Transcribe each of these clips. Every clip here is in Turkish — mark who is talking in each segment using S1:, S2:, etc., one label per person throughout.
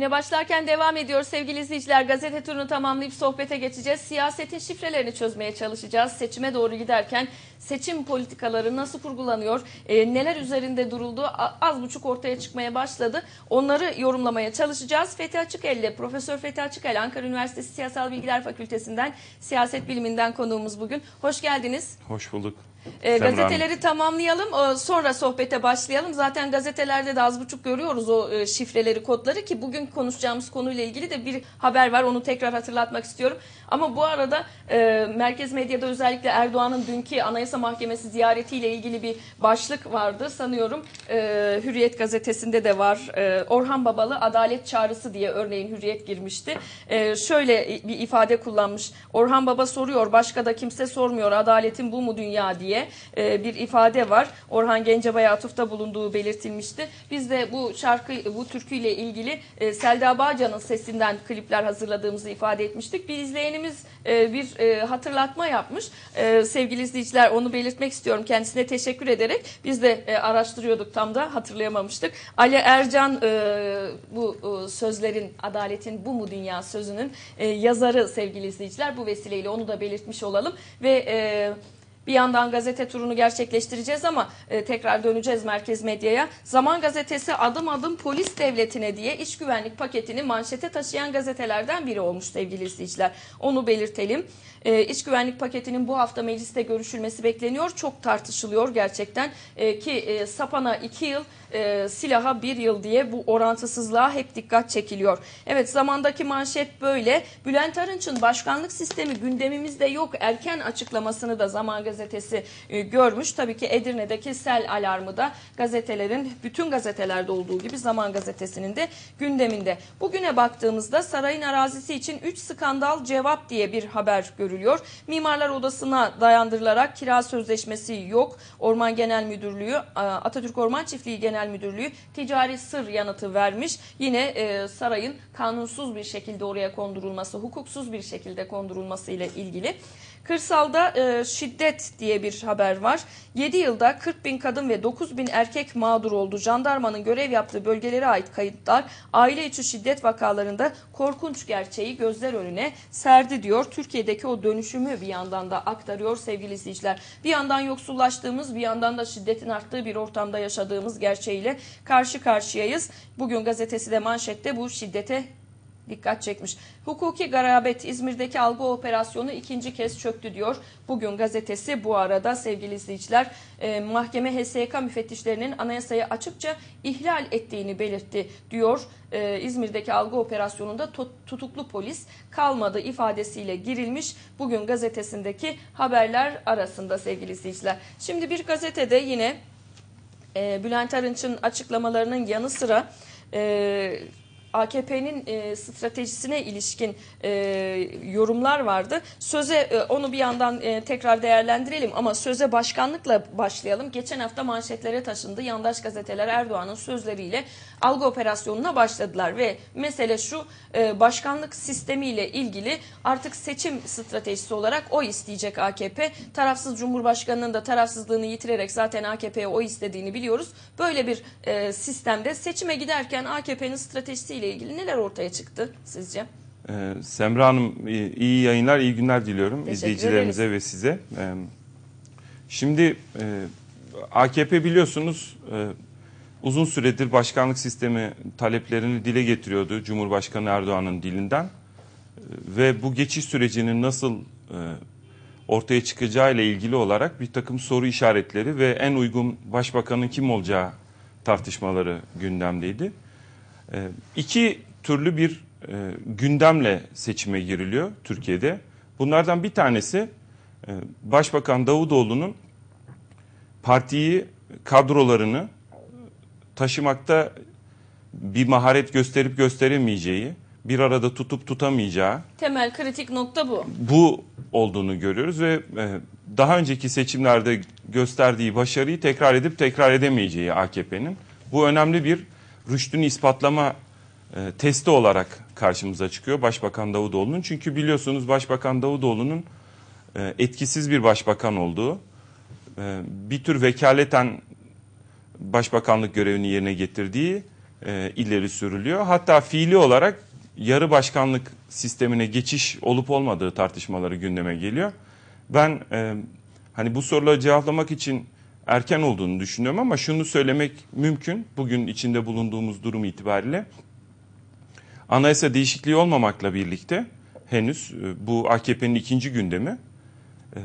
S1: Güne başlarken devam ediyor sevgili izleyiciler. Gazete turunu tamamlayıp sohbete geçeceğiz. Siyasetin şifrelerini çözmeye çalışacağız. Seçime doğru giderken seçim politikaları nasıl kurgulanıyor, e, neler üzerinde duruldu az buçuk ortaya çıkmaya başladı. Onları yorumlamaya çalışacağız. Fethi Açıkel ile Profesör Fethi Açıkel Ankara Üniversitesi Siyasal Bilgiler Fakültesinden siyaset biliminden konuğumuz bugün. Hoş geldiniz. Hoş bulduk. E, gazeteleri tamamlayalım e, sonra sohbete başlayalım. Zaten gazetelerde de az buçuk görüyoruz o e, şifreleri kodları ki bugün konuşacağımız konuyla ilgili de bir haber var onu tekrar hatırlatmak istiyorum. Ama bu arada e, merkez medyada özellikle Erdoğan'ın dünkü Anayasa Mahkemesi ziyaretiyle ilgili bir başlık vardı sanıyorum. E, Hürriyet gazetesinde de var e, Orhan Babalı adalet çağrısı diye örneğin Hürriyet girmişti. E, şöyle bir ifade kullanmış Orhan Baba soruyor başka da kimse sormuyor adaletin bu mu dünya diye diye e, bir ifade var. Orhan Gencebay Atuf'ta bulunduğu belirtilmişti. Biz de bu şarkı, bu türküyle ilgili e, Selda Bağcan'ın sesinden klipler hazırladığımızı ifade etmiştik. Bir izleyenimiz e, bir e, hatırlatma yapmış. E, sevgili izleyiciler onu belirtmek istiyorum. Kendisine teşekkür ederek biz de e, araştırıyorduk tam da hatırlayamamıştık. Ali Ercan e, bu e, sözlerin, adaletin bu mu dünya sözünün e, yazarı sevgili izleyiciler. Bu vesileyle onu da belirtmiş olalım ve e, bir yandan gazete turunu gerçekleştireceğiz ama e, tekrar döneceğiz merkez medyaya. Zaman gazetesi adım adım polis devletine diye iş güvenlik paketini manşete taşıyan gazetelerden biri olmuş sevgili izleyiciler. Onu belirtelim. E, iş güvenlik paketinin bu hafta mecliste görüşülmesi bekleniyor. Çok tartışılıyor gerçekten e, ki e, sapana iki yıl e, silaha bir yıl diye bu orantısızlığa hep dikkat çekiliyor. Evet zamandaki manşet böyle. Bülent Arınç'ın başkanlık sistemi gündemimizde yok erken açıklamasını da zaman gazetesi e, görmüş. Tabii ki Edirne'deki sel alarmı da gazetelerin bütün gazetelerde olduğu gibi Zaman Gazetesi'nin de gündeminde. Bugüne baktığımızda sarayın arazisi için 3 skandal cevap diye bir haber görülüyor. Mimarlar Odası'na dayandırılarak kira sözleşmesi yok. Orman Genel Müdürlüğü, e, Atatürk Orman Çiftliği Genel Müdürlüğü ticari sır yanıtı vermiş. Yine e, sarayın kanunsuz bir şekilde oraya kondurulması, hukuksuz bir şekilde kondurulması ile ilgili. Kırsalda e, şiddet diye bir haber var. 7 yılda 40 bin kadın ve 9 bin erkek mağdur oldu. Jandarmanın görev yaptığı bölgelere ait kayıtlar aile içi şiddet vakalarında korkunç gerçeği gözler önüne serdi diyor. Türkiye'deki o dönüşümü bir yandan da aktarıyor sevgili izleyiciler. Bir yandan yoksullaştığımız bir yandan da şiddetin arttığı bir ortamda yaşadığımız gerçeğiyle karşı karşıyayız. Bugün gazetesi de manşette bu şiddete dikkat çekmiş. Hukuki garabet İzmir'deki algı operasyonu ikinci kez çöktü diyor. Bugün gazetesi bu arada sevgili izleyiciler e, mahkeme HSK müfettişlerinin anayasayı açıkça ihlal ettiğini belirtti diyor. E, İzmir'deki algı operasyonunda tutuklu polis kalmadı ifadesiyle girilmiş. Bugün gazetesindeki haberler arasında sevgili izleyiciler. Şimdi bir gazetede yine e, Bülent Arınç'ın açıklamalarının yanı sıra e, AKP'nin e, stratejisine ilişkin e, yorumlar vardı. Söze e, onu bir yandan e, tekrar değerlendirelim ama söze başkanlıkla başlayalım. Geçen hafta manşetlere taşındı. Yandaş gazeteler Erdoğan'ın sözleriyle algı operasyonuna başladılar ve mesele şu e, başkanlık sistemiyle ilgili artık seçim stratejisi olarak o isteyecek AKP. Tarafsız Cumhurbaşkanı'nın da tarafsızlığını yitirerek zaten AKP'ye o istediğini biliyoruz. Böyle bir e, sistemde seçime giderken AKP'nin stratejisiyle ilgili neler ortaya çıktı sizce?
S2: E, Semra Hanım iyi yayınlar, iyi günler diliyorum Teşekkür izleyicilerimize ederiz. ve size. şimdi AKP biliyorsunuz uzun süredir başkanlık sistemi taleplerini dile getiriyordu Cumhurbaşkanı Erdoğan'ın dilinden. Ee, ve bu geçiş sürecinin nasıl e, ortaya çıkacağı ile ilgili olarak bir takım soru işaretleri ve en uygun başbakanın kim olacağı tartışmaları gündemdeydi. Ee, iki türlü bir e, gündemle seçime giriliyor Türkiye'de. Bunlardan bir tanesi e, Başbakan Davutoğlu'nun partiyi, kadrolarını taşımakta bir maharet gösterip gösteremeyeceği, bir arada tutup tutamayacağı.
S1: Temel kritik nokta bu.
S2: Bu olduğunu görüyoruz ve e, daha önceki seçimlerde gösterdiği başarıyı tekrar edip tekrar edemeyeceği AKP'nin. Bu önemli bir rüştünü ispatlama e, testi olarak karşımıza çıkıyor Başbakan Davutoğlu'nun. Çünkü biliyorsunuz Başbakan Davutoğlu'nun e, etkisiz bir başbakan olduğu, bir tür vekaleten başbakanlık görevini yerine getirdiği e, ileri sürülüyor. Hatta fiili olarak yarı başkanlık sistemine geçiş olup olmadığı tartışmaları gündeme geliyor. Ben e, hani bu soruları cevaplamak için erken olduğunu düşünüyorum ama şunu söylemek mümkün bugün içinde bulunduğumuz durum itibariyle. Anayasa değişikliği olmamakla birlikte henüz e, bu AKP'nin ikinci gündemi e,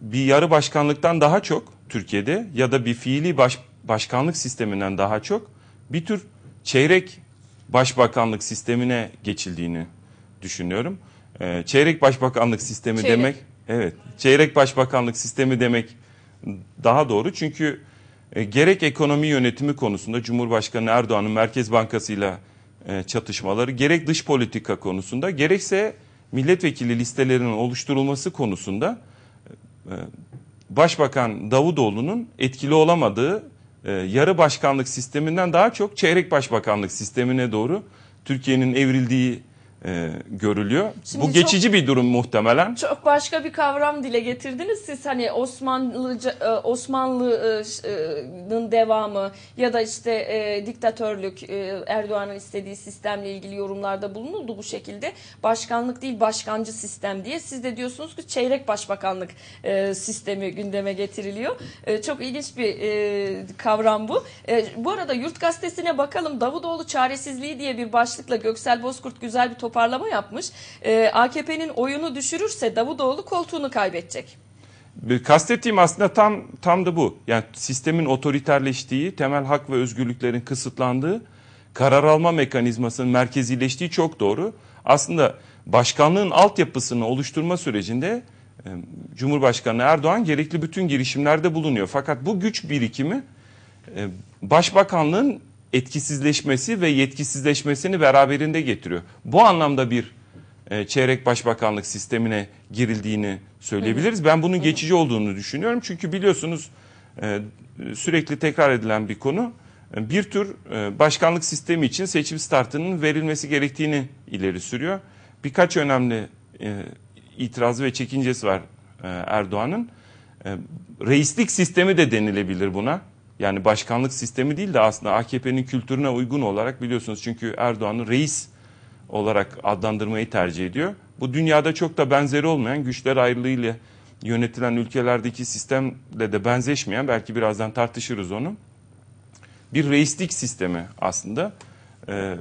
S2: bir yarı başkanlıktan daha çok Türkiye'de ya da bir fiili baş, başkanlık sisteminden daha çok bir tür çeyrek başbakanlık sistemine geçildiğini düşünüyorum. E, çeyrek başbakanlık sistemi çeyrek. demek evet çeyrek başbakanlık sistemi demek daha doğru çünkü e, gerek ekonomi yönetimi konusunda Cumhurbaşkanı Erdoğan'ın Merkez Bankası ile çatışmaları gerek dış politika konusunda gerekse milletvekili listelerinin oluşturulması konusunda e, e Başbakan Davutoğlu'nun etkili olamadığı e, yarı başkanlık sisteminden daha çok çeyrek başbakanlık sistemine doğru Türkiye'nin evrildiği e, görülüyor. Şimdi Bu çok- geçici bir durum muhtemelen.
S1: Çok başka bir kavram dile getirdiniz siz hani e, Osmanlı Osmanlı'nın e, e, devamı ya da işte e, diktatörlük e, Erdoğan'ın istediği sistemle ilgili yorumlarda bulunuldu bu şekilde. Başkanlık değil başkancı sistem diye siz de diyorsunuz ki çeyrek başbakanlık e, sistemi gündeme getiriliyor. E, çok ilginç bir e, kavram bu. E, bu arada Yurt Gazetesi'ne bakalım Davutoğlu çaresizliği diye bir başlıkla Göksel Bozkurt güzel bir top toparlama yapmış. E, ee, AKP'nin oyunu düşürürse Davutoğlu koltuğunu kaybedecek.
S2: Kastettiğim aslında tam tam da bu. Yani sistemin otoriterleştiği, temel hak ve özgürlüklerin kısıtlandığı, karar alma mekanizmasının merkezileştiği çok doğru. Aslında başkanlığın altyapısını oluşturma sürecinde e, Cumhurbaşkanı Erdoğan gerekli bütün girişimlerde bulunuyor. Fakat bu güç birikimi e, başbakanlığın etkisizleşmesi ve yetkisizleşmesini beraberinde getiriyor. Bu anlamda bir e, çeyrek başbakanlık sistemine girildiğini söyleyebiliriz. Ben bunun geçici olduğunu düşünüyorum. Çünkü biliyorsunuz e, sürekli tekrar edilen bir konu e, bir tür e, başkanlık sistemi için seçim startının verilmesi gerektiğini ileri sürüyor. Birkaç önemli e, itirazı ve çekincesi var e, Erdoğan'ın. E, reislik sistemi de denilebilir buna. Yani başkanlık sistemi değil de aslında AKP'nin kültürüne uygun olarak biliyorsunuz çünkü Erdoğan'ı reis olarak adlandırmayı tercih ediyor. Bu dünyada çok da benzeri olmayan güçler ayrılığıyla yönetilen ülkelerdeki sistemle de benzeşmeyen belki birazdan tartışırız onu. Bir reislik sistemi aslında. Ee,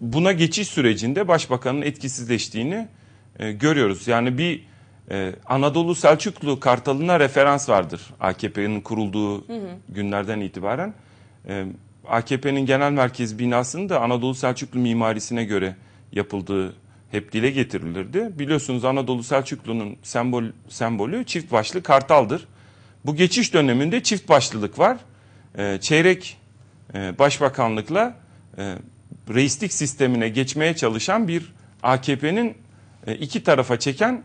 S2: buna geçiş sürecinde başbakanın etkisizleştiğini e, görüyoruz. Yani bir ee, Anadolu Selçuklu Kartalı'na referans vardır AKP'nin kurulduğu hı hı. günlerden itibaren. Ee, AKP'nin genel merkez binasının da Anadolu Selçuklu mimarisine göre yapıldığı hep dile getirilirdi. Biliyorsunuz Anadolu Selçuklu'nun sembol, sembolü çift başlı kartaldır. Bu geçiş döneminde çift başlılık var. Ee, çeyrek e, başbakanlıkla e, reislik sistemine geçmeye çalışan bir AKP'nin e, iki tarafa çeken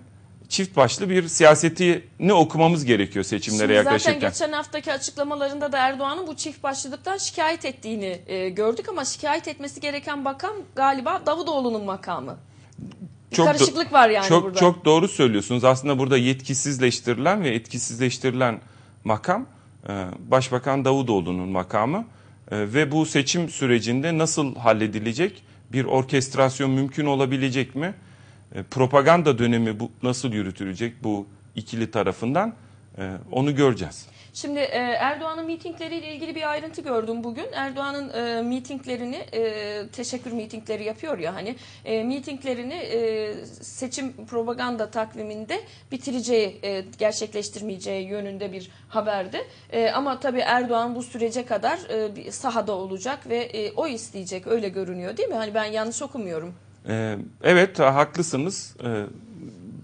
S2: çift başlı bir siyasetini okumamız gerekiyor seçimlere Şimdi yaklaşırken. Zaten geçen
S1: haftaki açıklamalarında da Erdoğan'ın bu çift başlılıktan şikayet ettiğini e, gördük ama şikayet etmesi gereken bakan galiba Davutoğlu'nun makamı. Bir çok karışıklık var yani çok, burada. Çok
S2: doğru söylüyorsunuz. Aslında burada yetkisizleştirilen ve etkisizleştirilen makam e, Başbakan Davutoğlu'nun makamı e, ve bu seçim sürecinde nasıl halledilecek? Bir orkestrasyon mümkün olabilecek mi? E, propaganda dönemi bu nasıl yürütülecek bu ikili tarafından e, onu göreceğiz.
S1: Şimdi e, Erdoğan'ın mitingleriyle ilgili bir ayrıntı gördüm bugün. Erdoğan'ın e, mitinglerini, teşekkür mitingleri yapıyor ya hani, e, mitinglerini seçim propaganda takviminde bitireceği, e, gerçekleştirmeyeceği yönünde bir haberdi. ama tabii Erdoğan bu sürece kadar sahada olacak ve o isteyecek öyle görünüyor değil mi? Hani ben yanlış okumuyorum.
S2: Ee, evet haklısınız. Ee,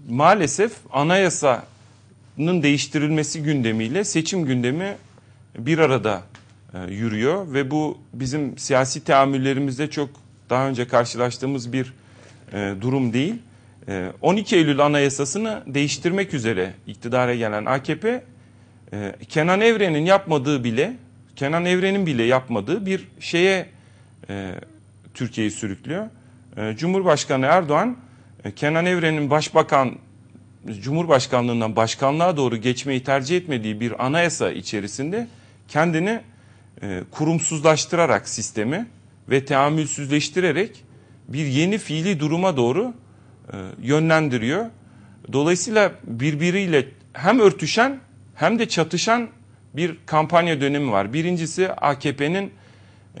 S2: maalesef anayasanın değiştirilmesi gündemiyle seçim gündemi bir arada e, yürüyor ve bu bizim siyasi teamüllerimizde çok daha önce karşılaştığımız bir e, durum değil. 12 ee, Eylül Anayasasını değiştirmek üzere iktidara gelen AKP e, Kenan Evren'in yapmadığı bile Kenan Evren'in bile yapmadığı bir şeye Türkiye'yi sürüklüyor. Ee, Cumhurbaşkanı Erdoğan e, Kenan Evren'in başbakan Cumhurbaşkanlığından başkanlığa doğru geçmeyi tercih etmediği bir anayasa içerisinde kendini e, kurumsuzlaştırarak sistemi ve teamülsüzleştirerek bir yeni fiili duruma doğru e, yönlendiriyor. Dolayısıyla birbiriyle hem örtüşen hem de çatışan bir kampanya dönemi var. Birincisi AKP'nin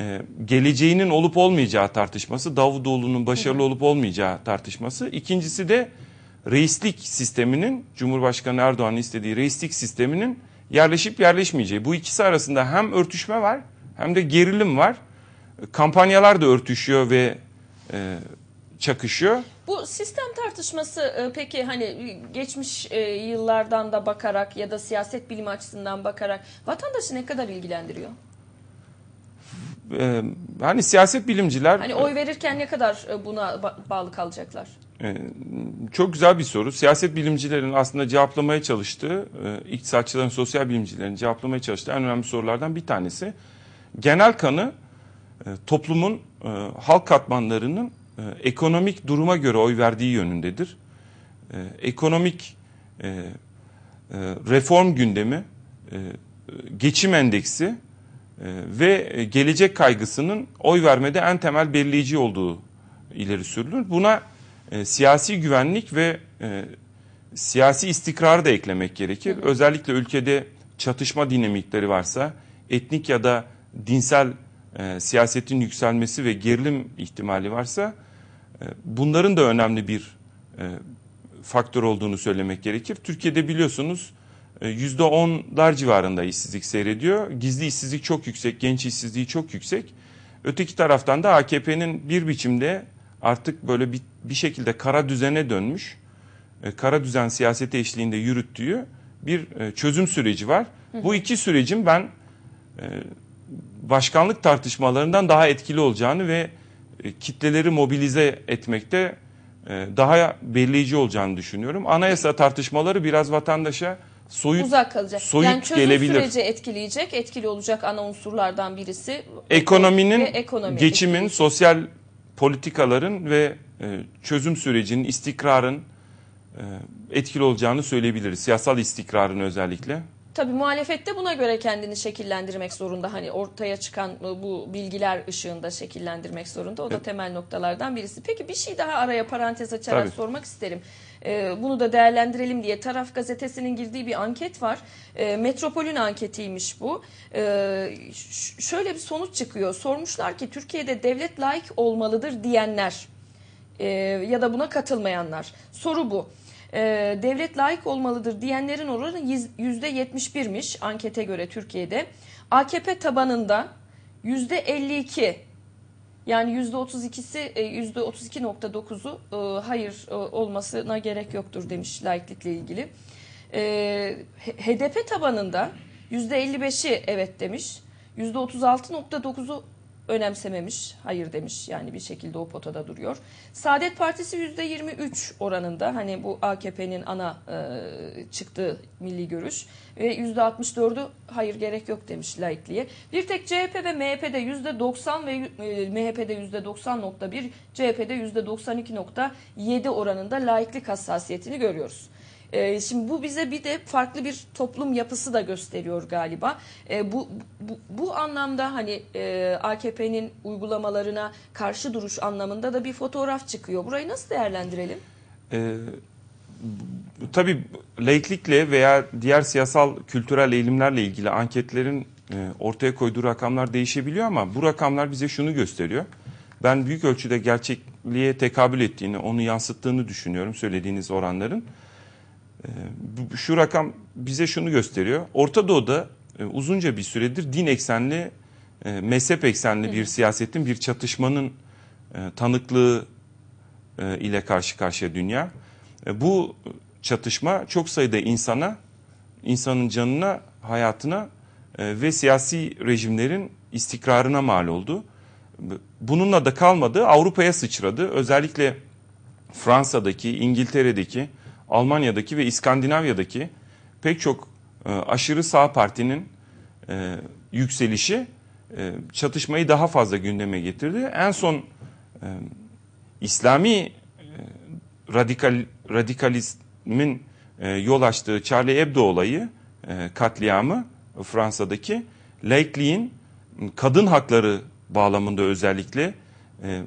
S2: e, geleceğinin olup olmayacağı tartışması, Davutoğlu'nun başarılı olup olmayacağı tartışması. İkincisi de reislik sisteminin, Cumhurbaşkanı Erdoğan'ın istediği reislik sisteminin yerleşip yerleşmeyeceği. Bu ikisi arasında hem örtüşme var hem de gerilim var. Kampanyalar da örtüşüyor ve e, çakışıyor.
S1: Bu sistem tartışması e, peki hani e, geçmiş e, yıllardan da bakarak ya da siyaset bilimi açısından bakarak vatandaşı ne kadar ilgilendiriyor?
S2: e, hani siyaset bilimciler... Hani oy
S1: verirken ne kadar e, buna bağlı kalacaklar?
S2: E, çok güzel bir soru. Siyaset bilimcilerin aslında cevaplamaya çalıştığı, e, iktisatçıların, sosyal bilimcilerin cevaplamaya çalıştığı en önemli sorulardan bir tanesi. Genel kanı e, toplumun, e, halk katmanlarının e, ekonomik duruma göre oy verdiği yönündedir. E, ekonomik e, e, reform gündemi, e, geçim endeksi ee, ve gelecek kaygısının oy vermede en temel belirleyici olduğu ileri sürülür. Buna e, siyasi güvenlik ve e, siyasi istikrarı da eklemek gerekir. Özellikle ülkede çatışma dinamikleri varsa etnik ya da dinsel e, siyasetin yükselmesi ve gerilim ihtimali varsa e, bunların da önemli bir e, faktör olduğunu söylemek gerekir. Türkiye'de biliyorsunuz %10'lar e, civarında işsizlik seyrediyor. Gizli işsizlik çok yüksek, genç işsizliği çok yüksek. Öteki taraftan da AKP'nin bir biçimde artık böyle bir, bir şekilde kara düzene dönmüş, e, kara düzen siyaseti eşliğinde yürüttüğü bir e, çözüm süreci var. Bu iki sürecin ben başkanlık tartışmalarından daha etkili olacağını ve kitleleri mobilize etmekte daha belirleyici olacağını düşünüyorum. Anayasa tartışmaları biraz vatandaşa soyut, uzak
S1: kalacak. Soyut yani çözüm gelebilir. süreci etkileyecek, etkili olacak ana unsurlardan birisi. Ekonominin, ekonomi, geçimin, etkileyecek.
S2: sosyal politikaların ve e, çözüm sürecinin, istikrarın e, etkili olacağını söyleyebiliriz. Siyasal istikrarın özellikle.
S1: Tabii muhalefet de buna göre kendini şekillendirmek zorunda. Hani ortaya çıkan e, bu bilgiler ışığında şekillendirmek zorunda. O da temel noktalardan birisi. Peki bir şey daha araya parantez açarak Tabii. sormak isterim. E, bunu da değerlendirelim diye Taraf Gazetesi'nin girdiği bir anket var. E, Metropol'ün anketiymiş bu. şöyle bir sonuç çıkıyor. Sormuşlar ki Türkiye'de devlet layık olmalıdır diyenler ya da buna katılmayanlar. Soru bu e, devlet layık olmalıdır diyenlerin oranı %71'miş ankete göre Türkiye'de. AKP tabanında %52 yani %32'si %32.9'u e, e, hayır e, olmasına gerek yoktur demiş laiklikle ilgili. E, HDP tabanında %55'i evet demiş. %36.9'u önemsememiş. Hayır demiş yani bir şekilde o potada duruyor. Saadet Partisi yüzde %23 oranında hani bu AKP'nin ana e, çıktığı milli görüş ve yüzde %64'ü hayır gerek yok demiş laikliğe. Bir tek CHP ve MHP'de yüzde %90 ve e, MHP'de %90.1 CHP'de yüzde %92.7 oranında laiklik hassasiyetini görüyoruz. E, şimdi bu bize bir de farklı bir toplum yapısı da gösteriyor galiba. E, bu, bu, bu anlamda hani e, AKP'nin uygulamalarına karşı duruş anlamında da bir fotoğraf çıkıyor. Burayı nasıl değerlendirelim?
S2: E, tabii laiklikle veya diğer siyasal kültürel eğilimlerle ilgili anketlerin e, ortaya koyduğu rakamlar değişebiliyor ama bu rakamlar bize şunu gösteriyor. Ben büyük ölçüde gerçekliğe tekabül ettiğini, onu yansıttığını düşünüyorum söylediğiniz oranların. Ee, şu rakam bize şunu gösteriyor. Orta Doğu'da e, uzunca bir süredir din eksenli, e, mezhep eksenli bir siyasetin, bir çatışmanın e, tanıklığı ile karşı karşıya dünya. Bu çatışma çok sayıda insana, insanın canına, hayatına ve siyasi rejimlerin istikrarına mal oldu. Bununla da kalmadı, Avrupa'ya sıçradı. Özellikle Fransa'daki, İngiltere'deki, Almanya'daki ve İskandinavya'daki pek çok e, aşırı sağ partinin e, yükselişi e, çatışmayı daha fazla gündeme getirdi. En son İslami radikal radikalizmin yol açtığı Charlie Hebdo olayı katliamı Fransa'daki laikliğin kadın hakları bağlamında özellikle e,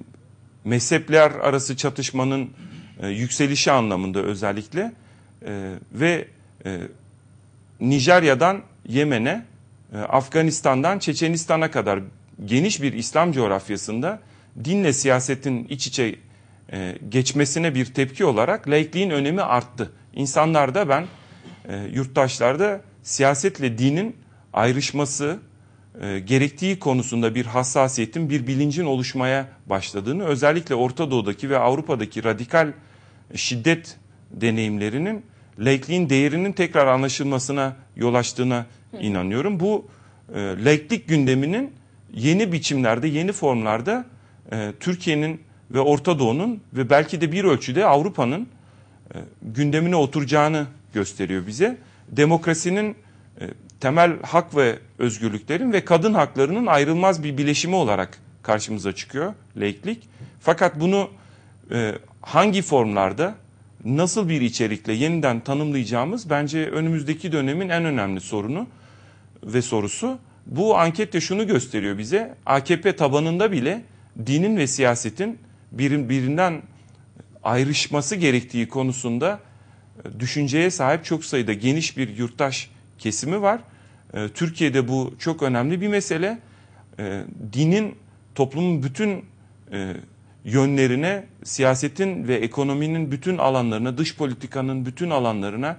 S2: mezhepler arası çatışmanın e, yükselişi anlamında özellikle e, ve e, Nijerya'dan Yemen'e, e, Afganistan'dan Çeçenistan'a kadar geniş bir İslam coğrafyasında dinle siyasetin iç içe e, geçmesine bir tepki olarak laikliğin önemi arttı. İnsanlarda ben, e, yurttaşlarda siyasetle dinin ayrışması, e, gerektiği konusunda bir hassasiyetin, bir bilincin oluşmaya başladığını, özellikle Orta Doğu'daki ve Avrupa'daki radikal şiddet deneyimlerinin laikliğin değerinin tekrar anlaşılmasına yol açtığına Hı. inanıyorum. Bu e, laiklik gündeminin yeni biçimlerde, yeni formlarda e, Türkiye'nin ve Orta Doğu'nun ve belki de bir ölçüde Avrupa'nın e, gündemine oturacağını gösteriyor bize. Demokrasinin e, temel hak ve özgürlüklerin ve kadın haklarının ayrılmaz bir bileşimi olarak karşımıza çıkıyor laiklik. Fakat bunu e, hangi formlarda, nasıl bir içerikle yeniden tanımlayacağımız bence önümüzdeki dönemin en önemli sorunu ve sorusu. Bu anket de şunu gösteriyor bize. AKP tabanında bile dinin ve siyasetin birin, birinden ayrışması gerektiği konusunda e, düşünceye sahip çok sayıda geniş bir yurttaş kesimi var ee, Türkiye'de bu çok önemli bir mesele. Ee, dinin toplumun bütün e, yönlerine, siyasetin ve ekonominin bütün alanlarına, dış politikanın bütün alanlarına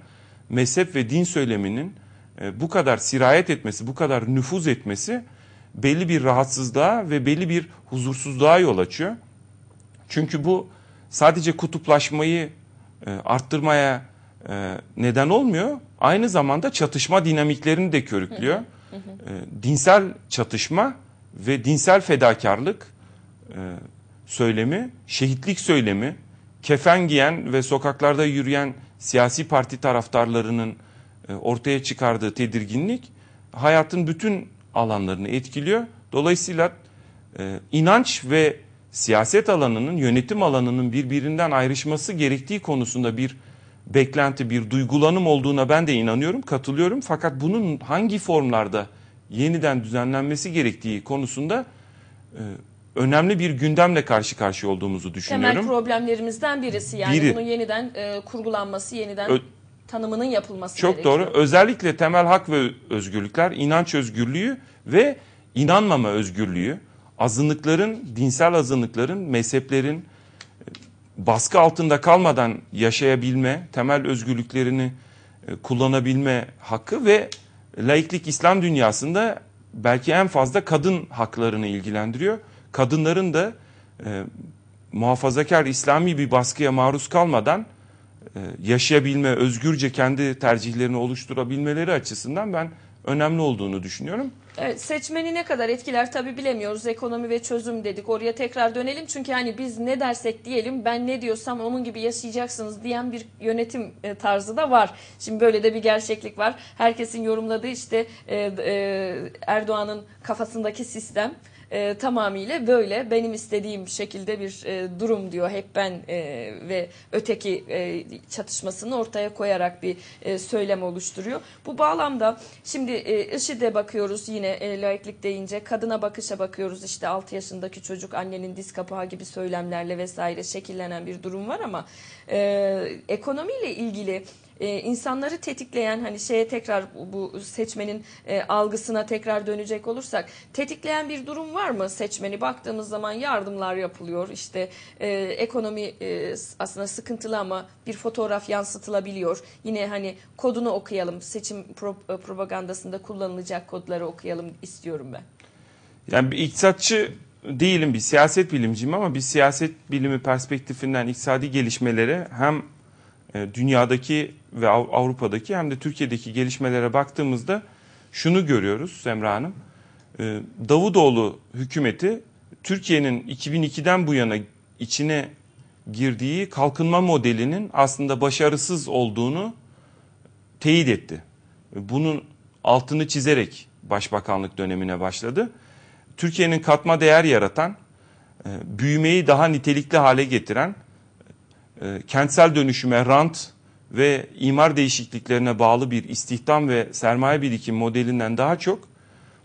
S2: mezhep ve din söyleminin e, bu kadar sirayet etmesi, bu kadar nüfuz etmesi belli bir rahatsızlığa ve belli bir huzursuzluğa yol açıyor. Çünkü bu sadece kutuplaşmayı e, arttırmaya neden olmuyor aynı zamanda çatışma dinamiklerini de körüklüyor. Hı hı. E, ee, dinsel çatışma ve dinsel fedakarlık e, söylemi, şehitlik söylemi, kefen giyen ve sokaklarda yürüyen siyasi parti taraftarlarının e, ortaya çıkardığı tedirginlik hayatın bütün alanlarını etkiliyor. Dolayısıyla e, inanç ve siyaset alanının, yönetim alanının birbirinden ayrışması gerektiği konusunda bir beklenti, bir duygulanım olduğuna ben de inanıyorum, katılıyorum. Fakat bunun hangi formlarda yeniden düzenlenmesi gerektiği konusunda e, önemli bir gündemle karşı karşıya olduğumuzu düşünüyorum. Temel
S1: problemlerimizden birisi yani Biri. bunun yeniden e, kurgulanması, yeniden Ö tanımının yapılması Çok gerekiyor. doğru.
S2: Özellikle temel hak ve özgürlükler, inanç özgürlüğü ve inanmama özgürlüğü, azınlıkların, dinsel azınlıkların, mezheplerin, baskı altında kalmadan yaşayabilme, temel özgürlüklerini e, kullanabilme hakkı ve laiklik İslam dünyasında belki en fazla kadın haklarını ilgilendiriyor. Kadınların da e, muhafazakar İslami bir baskıya maruz kalmadan e, yaşayabilme, özgürce kendi tercihlerini oluşturabilmeleri açısından ben önemli olduğunu düşünüyorum.
S1: Evet, seçmeni ne kadar etkiler tabi bilemiyoruz. Ekonomi ve çözüm dedik. Oraya tekrar dönelim. Çünkü hani biz ne dersek diyelim ben ne diyorsam onun gibi yaşayacaksınız diyen bir yönetim e, tarzı da var. Şimdi böyle de bir gerçeklik var. Herkesin yorumladığı işte e, e, Erdoğan'ın kafasındaki sistem e, tamamıyla böyle benim istediğim şekilde bir e, durum diyor. Hep ben e, ve öteki e, çatışmasını ortaya koyarak bir e, söylem oluşturuyor. Bu bağlamda şimdi e, IŞİD'e bakıyoruz yine e, laiklik deyince kadına bakışa bakıyoruz. işte 6 yaşındaki çocuk annenin diz kapağı gibi söylemlerle vesaire şekillenen bir durum var ama e, ekonomiyle ilgili e, insanları tetikleyen hani şeye tekrar bu seçmenin e, algısına tekrar dönecek olursak tetikleyen bir durum var mı seçmeni baktığımız zaman yardımlar yapılıyor işte e, ekonomi e, aslında sıkıntılı ama bir fotoğraf yansıtılabiliyor yine hani kodunu okuyalım seçim pro, e, propagandasında kullanılacak kodları okuyalım istiyorum ben.
S2: Yani bir iktisatçı değilim bir siyaset bilimciyim ama bir siyaset bilimi perspektifinden iktisadi gelişmeleri hem e, dünyadaki ve Avrupa'daki hem de Türkiye'deki gelişmelere baktığımızda şunu görüyoruz Semra Hanım. E, Davutoğlu hükümeti Türkiye'nin 2002'den bu yana içine girdiği kalkınma modelinin aslında başarısız olduğunu teyit etti. E, bunun altını çizerek başbakanlık dönemine başladı. Türkiye'nin katma değer yaratan, büyümeyi daha nitelikli hale getiren ee, kentsel dönüşüme rant ve imar değişikliklerine bağlı bir istihdam ve sermaye birikim modelinden daha çok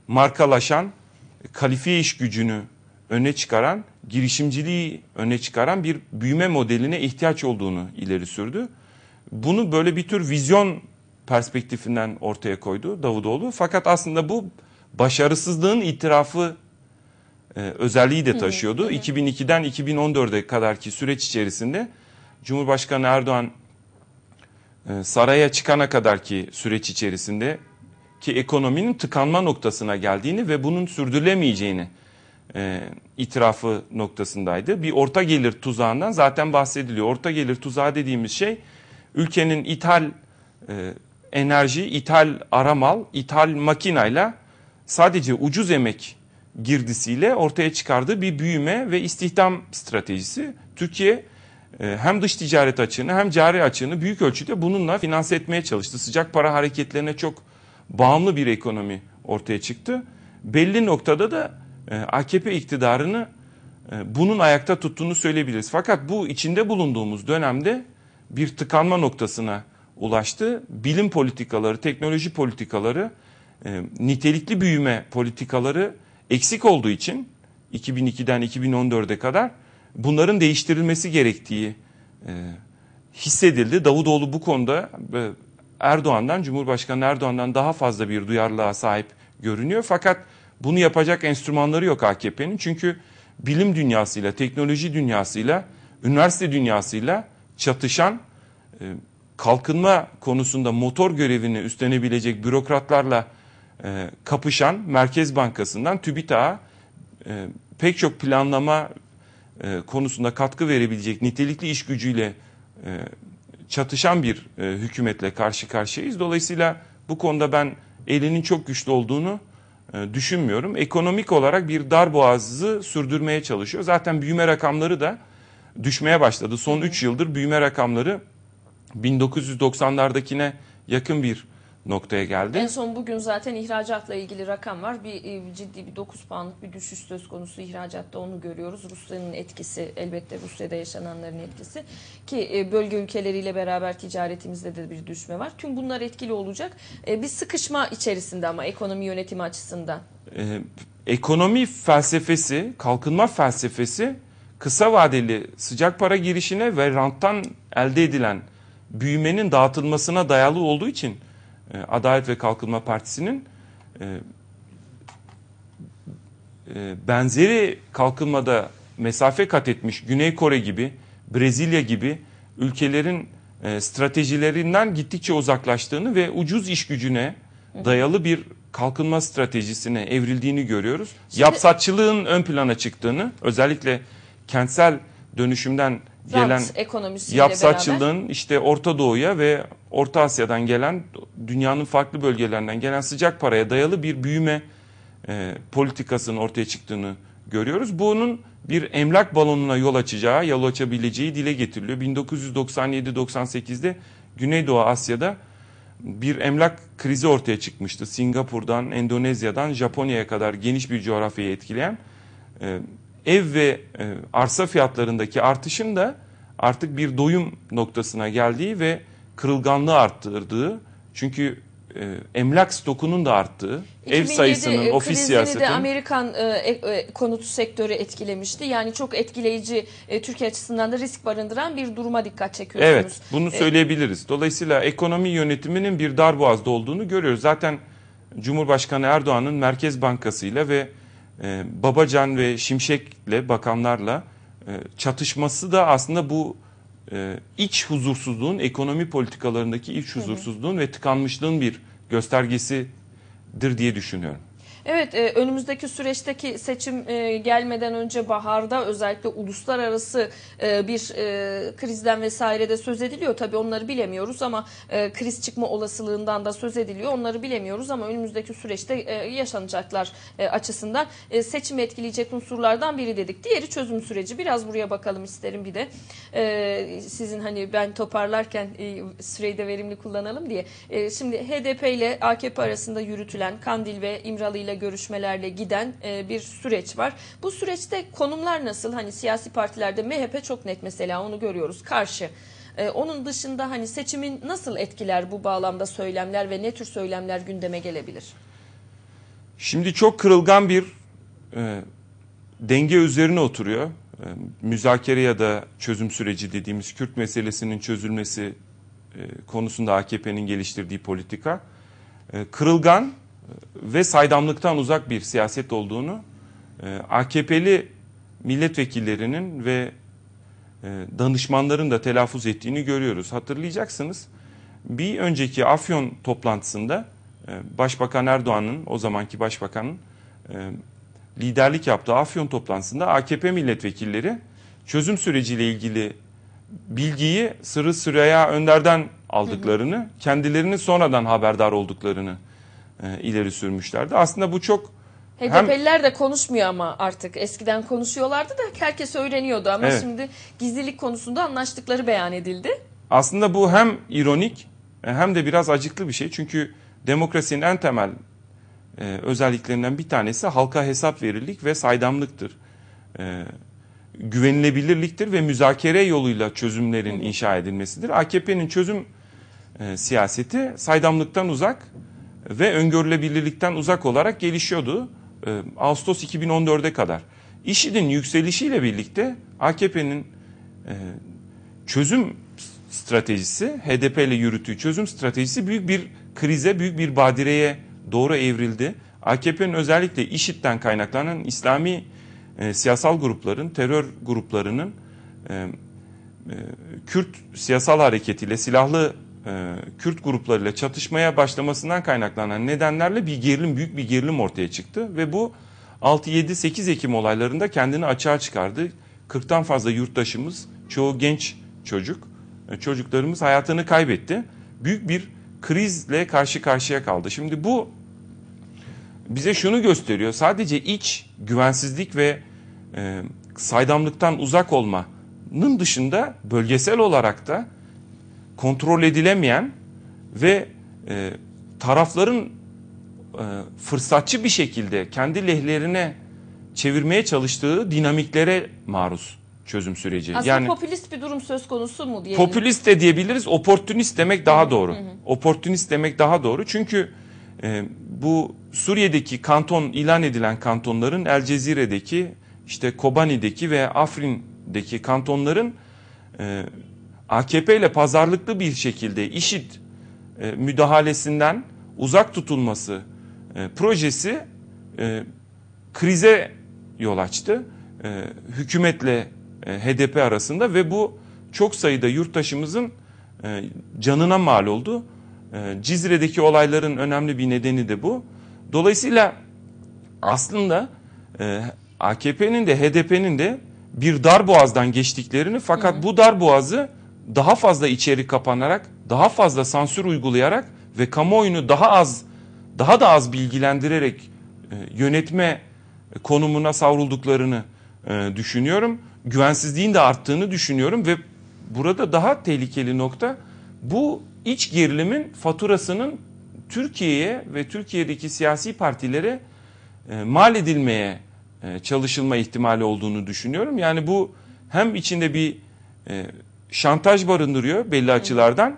S2: markalaşan, kalifiye iş gücünü öne çıkaran, girişimciliği öne çıkaran bir büyüme modeline ihtiyaç olduğunu ileri sürdü. Bunu böyle bir tür vizyon perspektifinden ortaya koydu Davutoğlu. Fakat aslında bu başarısızlığın itirafı e, özelliği de taşıyordu. Hı hı. 2002'den 2014'e kadarki süreç içerisinde Cumhurbaşkanı Erdoğan e, saraya çıkana kadar ki süreç içerisinde ki ekonominin tıkanma noktasına geldiğini ve bunun sürdürülemeyeceğini e, itirafı noktasındaydı. Bir orta gelir tuzağından zaten bahsediliyor. Orta gelir tuzağı dediğimiz şey ülkenin ithal e, enerji, ithal aramal, ithal makinayla sadece ucuz emek girdisiyle ortaya çıkardığı bir büyüme ve istihdam stratejisi. Türkiye ee, hem dış ticaret açığını hem cari açığını büyük ölçüde bununla finanse etmeye çalıştı. Sıcak para hareketlerine çok bağımlı bir ekonomi ortaya çıktı. Belli noktada da e, AKP iktidarını e, bunun ayakta tuttuğunu söyleyebiliriz. Fakat bu içinde bulunduğumuz dönemde bir tıkanma noktasına ulaştı. Bilim politikaları, teknoloji politikaları, e, nitelikli büyüme politikaları eksik olduğu için 2002'den 2014'e kadar bunların değiştirilmesi gerektiği e, hissedildi. Davutoğlu bu konuda e, Erdoğan'dan, Cumhurbaşkanı Erdoğan'dan daha fazla bir duyarlılığa sahip görünüyor. Fakat bunu yapacak enstrümanları yok AKP'nin. Çünkü bilim dünyasıyla, teknoloji dünyasıyla, üniversite dünyasıyla çatışan e, kalkınma konusunda motor görevini üstlenebilecek bürokratlarla e, kapışan Merkez Bankası'ndan TÜBİTAK'a e, pek çok planlama e, konusunda katkı verebilecek nitelikli iş gücüyle e, çatışan bir e, hükümetle karşı karşıyayız. Dolayısıyla bu konuda ben elinin çok güçlü olduğunu e, düşünmüyorum. Ekonomik olarak bir dar boğazı sürdürmeye çalışıyor. Zaten büyüme rakamları da düşmeye başladı. Son 3 yıldır büyüme rakamları 1990'lardakine yakın bir noktaya geldi. En
S1: son bugün zaten ihracatla ilgili rakam var. Bir e, ciddi bir 9 puanlık bir düşüş söz konusu ihracatta onu görüyoruz. Rusya'nın etkisi elbette Rusya'da yaşananların etkisi ki e, bölge ülkeleriyle beraber ticaretimizde de bir düşme var. Tüm bunlar etkili olacak. E, bir sıkışma içerisinde ama ekonomi yönetimi açısından.
S2: E, ekonomi felsefesi, kalkınma felsefesi kısa vadeli sıcak para girişine ve ranttan elde edilen büyümenin dağıtılmasına dayalı olduğu için e, Adalet ve Kalkınma Partisi'nin e, e, benzeri kalkınmada mesafe kat etmiş Güney Kore gibi, Brezilya gibi ülkelerin stratejilerinden gittikçe uzaklaştığını ve ucuz iş gücüne dayalı bir kalkınma stratejisine evrildiğini görüyoruz. Şimdi... Yapsatçılığın ön plana çıktığını, özellikle kentsel dönüşümden gelen yapsatçılığın işte Orta Doğu'ya ve Orta Asya'dan gelen dünyanın farklı bölgelerinden gelen sıcak paraya dayalı bir büyüme e, politikasının ortaya çıktığını görüyoruz. Bunun bir emlak balonuna yol açacağı, yol açabileceği dile getiriliyor. 1997-98'de Güneydoğu Asya'da bir emlak krizi ortaya çıkmıştı. Singapur'dan, Endonezya'dan, Japonya'ya kadar geniş bir coğrafyayı etkileyen e, ev ve e, arsa fiyatlarındaki artışın da artık bir doyum noktasına geldiği ve kırılganlığı arttırdığı çünkü e, emlak stokunun da arttığı, ev sayısının, e, ofis siyasetinde
S1: Amerikan e, e, e konut sektörü etkilemişti. Yani çok etkileyici e, Türkiye açısından da risk barındıran bir duruma dikkat çekiyorsunuz. Evet, bunu e, söyleyebiliriz.
S2: Dolayısıyla ekonomi yönetiminin bir darboğazda olduğunu görüyoruz. Zaten Cumhurbaşkanı Erdoğan'ın Merkez Bankası ile ve ee, Babacan ve Şimşek'le bakanlarla e, çatışması da aslında bu e, iç huzursuzluğun, ekonomi politikalarındaki iç huzursuzluğun ve tıkanmışlığın bir göstergesidir diye düşünüyorum.
S1: Evet e, önümüzdeki süreçteki seçim e, gelmeden önce baharda özellikle uluslararası e, bir krizden vesaire de söz ediliyor. Tabii onları bilemiyoruz ama kriz çıkma olasılığından da söz ediliyor. Onları bilemiyoruz ama önümüzdeki süreçte yaşanacaklar açısından seçim etkileyecek unsurlardan biri dedik. Diğeri çözüm süreci. Biraz buraya bakalım isterim bir de. sizin hani ben toparlarken e, süreyi de verimli kullanalım diye. şimdi HDP ile AKP arasında yürütülen Kandil ve İmralı ile ile görüşmelerle giden e, bir süreç var. Bu süreçte konumlar nasıl? Hani siyasi partilerde MHP çok net mesela onu görüyoruz. Karşı. E, onun dışında hani seçimin nasıl etkiler bu bağlamda söylemler ve ne tür söylemler gündeme gelebilir?
S2: Şimdi çok kırılgan bir e, denge üzerine oturuyor. E, müzakere ya da çözüm süreci dediğimiz Kürt meselesinin çözülmesi e, konusunda AKP'nin geliştirdiği politika. E, kırılgan ve saydamlıktan uzak bir siyaset olduğunu e, AKP'li milletvekillerinin ve e, danışmanların da telaffuz ettiğini görüyoruz. Hatırlayacaksınız bir önceki Afyon toplantısında e, Başbakan Erdoğan'ın o zamanki başbakanın e, liderlik yaptığı Afyon toplantısında AKP milletvekilleri çözüm süreciyle ilgili bilgiyi Sırrı süreya Önder'den aldıklarını, hı kendilerinin sonradan haberdar olduklarını e, ileri sürmüşlerdi. Aslında bu çok...
S1: HDP'liler de konuşmuyor ama artık. Eskiden konuşuyorlardı da herkes öğreniyordu ama evet. şimdi gizlilik konusunda anlaştıkları beyan edildi.
S2: Aslında bu hem ironik e, hem de biraz acıklı bir şey. Çünkü demokrasinin en temel e, özelliklerinden bir tanesi halka hesap verirlik ve saydamlıktır. E, güvenilebilirliktir ve müzakere yoluyla çözümlerin inşa edilmesidir. AKP'nin çözüm e, siyaseti saydamlıktan uzak ve öngörülebilirlikten uzak olarak gelişiyordu e, Ağustos 2014'e kadar. IŞİD'in yükselişiyle birlikte AKP'nin e, çözüm stratejisi, HDP ile yürüttüğü çözüm stratejisi büyük bir krize, büyük bir badireye doğru evrildi. AKP'nin özellikle IŞİD'den kaynaklanan İslami e, siyasal grupların, terör gruplarının e, e, Kürt siyasal hareketiyle, silahlı e, Kürt gruplarıyla çatışmaya başlamasından kaynaklanan nedenlerle bir gerilim, büyük bir gerilim ortaya çıktı. Ve bu 6-7-8 Ekim olaylarında kendini açığa çıkardı. 40'tan fazla yurttaşımız, çoğu genç çocuk, e, çocuklarımız hayatını kaybetti. Büyük bir krizle karşı karşıya kaldı. Şimdi bu bize şunu gösteriyor. Sadece iç güvensizlik ve e, saydamlıktan uzak olmanın dışında bölgesel olarak da kontrol edilemeyen ve e, tarafların e, fırsatçı bir şekilde kendi lehlerine çevirmeye çalıştığı dinamiklere maruz çözüm süreci. Aslında yani,
S1: popülist bir durum söz konusu mu diyebiliriz? Popülist
S2: de diyebiliriz, oportunist demek daha doğru. Hı hı. Oportunist demek daha doğru çünkü e, bu Suriye'deki kanton, ilan edilen kantonların El Cezire'deki, işte Kobani'deki ve Afrin'deki kantonların e, AKP ile pazarlıklı bir şekilde işit e, müdahalesinden uzak tutulması e, projesi e, krize yol açtı. E, hükümetle e, HDP arasında ve bu çok sayıda yurttaşımızın e, canına mal oldu. E, Cizre'deki olayların önemli bir nedeni de bu. Dolayısıyla aslında e, AKP'nin de HDP'nin de bir dar boğazdan geçtiklerini fakat Hı. bu dar boğazı daha fazla içeri kapanarak, daha fazla sansür uygulayarak ve kamuoyunu daha az, daha da az bilgilendirerek e, yönetme e, konumuna savrulduklarını e, düşünüyorum. Güvensizliğin de arttığını düşünüyorum ve burada daha tehlikeli nokta bu iç gerilimin faturasının Türkiye'ye ve Türkiye'deki siyasi partilere mal edilmeye çalışılma ihtimali olduğunu düşünüyorum. Yani bu hem içinde bir şantaj barındırıyor belli açılardan.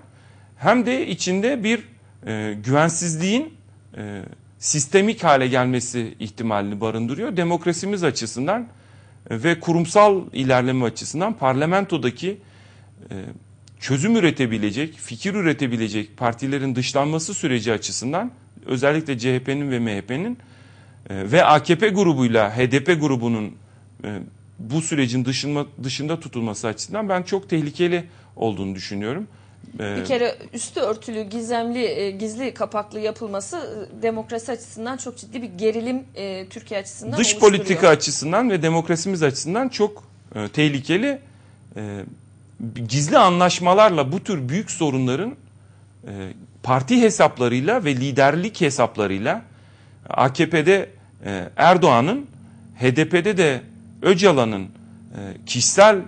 S2: Hem de içinde bir e, güvensizliğin e, sistemik hale gelmesi ihtimalini barındırıyor. Demokrasimiz açısından e, ve kurumsal ilerleme açısından parlamentodaki e, çözüm üretebilecek, fikir üretebilecek partilerin dışlanması süreci açısından özellikle CHP'nin ve MHP'nin e, ve AKP grubuyla HDP grubunun e, bu sürecin dışında, dışında tutulması açısından ben çok tehlikeli olduğunu düşünüyorum. Ee, bir kere
S1: üstü örtülü, gizemli, e, gizli kapaklı yapılması e, demokrasi açısından çok ciddi bir gerilim e, Türkiye açısından Dış politika
S2: açısından ve demokrasimiz açısından çok tehlikeli. Gizli anlaşmalarla bu tür büyük sorunların parti hesaplarıyla ve liderlik hesaplarıyla AKP'de Erdoğan'ın HDP'de de Öcalan'ın e, kişisel e,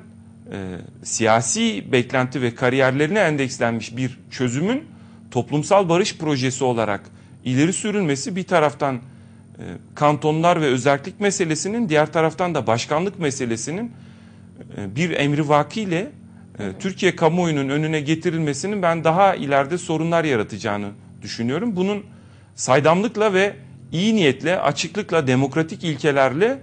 S2: siyasi beklenti ve kariyerlerine endekslenmiş bir çözümün toplumsal barış projesi olarak ileri sürülmesi bir taraftan e, kantonlar ve özellik meselesinin diğer taraftan da başkanlık meselesinin bir emri vakiyle evet. Türkiye kamuoyunun önüne getirilmesinin ben daha ileride sorunlar yaratacağını düşünüyorum. Bunun saydamlıkla ve iyi niyetle, açıklıkla, demokratik ilkelerle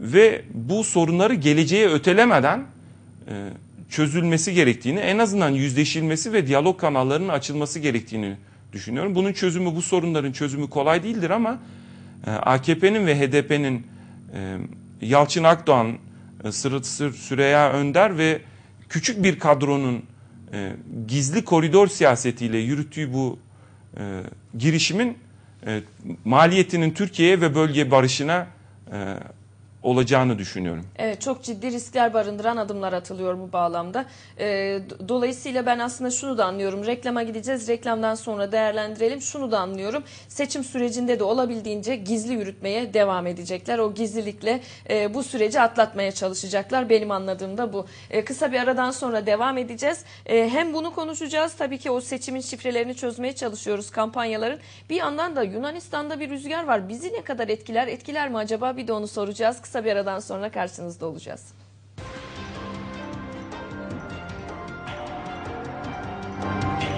S2: ve bu sorunları geleceğe ötelemeden e, çözülmesi gerektiğini, en azından yüzleşilmesi ve diyalog kanallarının açılması gerektiğini düşünüyorum. Bunun çözümü, bu sorunların çözümü kolay değildir ama e, AKP'nin ve HDP'nin e, Yalçın Akdoğan, e, Sırıt Sır, Süreya Önder ve küçük bir kadronun e, gizli koridor siyasetiyle yürüttüğü bu e, girişimin e, maliyetinin Türkiye'ye ve bölge barışına e, olacağını düşünüyorum.
S1: Evet çok ciddi riskler barındıran adımlar atılıyor bu bağlamda. E, dolayısıyla ben aslında şunu da anlıyorum. Reklama gideceğiz. Reklamdan sonra değerlendirelim. Şunu da anlıyorum. Seçim sürecinde de olabildiğince gizli yürütmeye devam edecekler. O gizlilikle e, bu süreci atlatmaya çalışacaklar. Benim anladığım da bu. E, kısa bir aradan sonra devam edeceğiz. E, hem bunu konuşacağız. Tabii ki o seçimin şifrelerini çözmeye çalışıyoruz kampanyaların. Bir yandan da Yunanistan'da bir rüzgar var. Bizi ne kadar etkiler? Etkiler mi acaba? Bir de onu soracağız. Kısa Kısa bir aradan sonra karşınızda olacağız.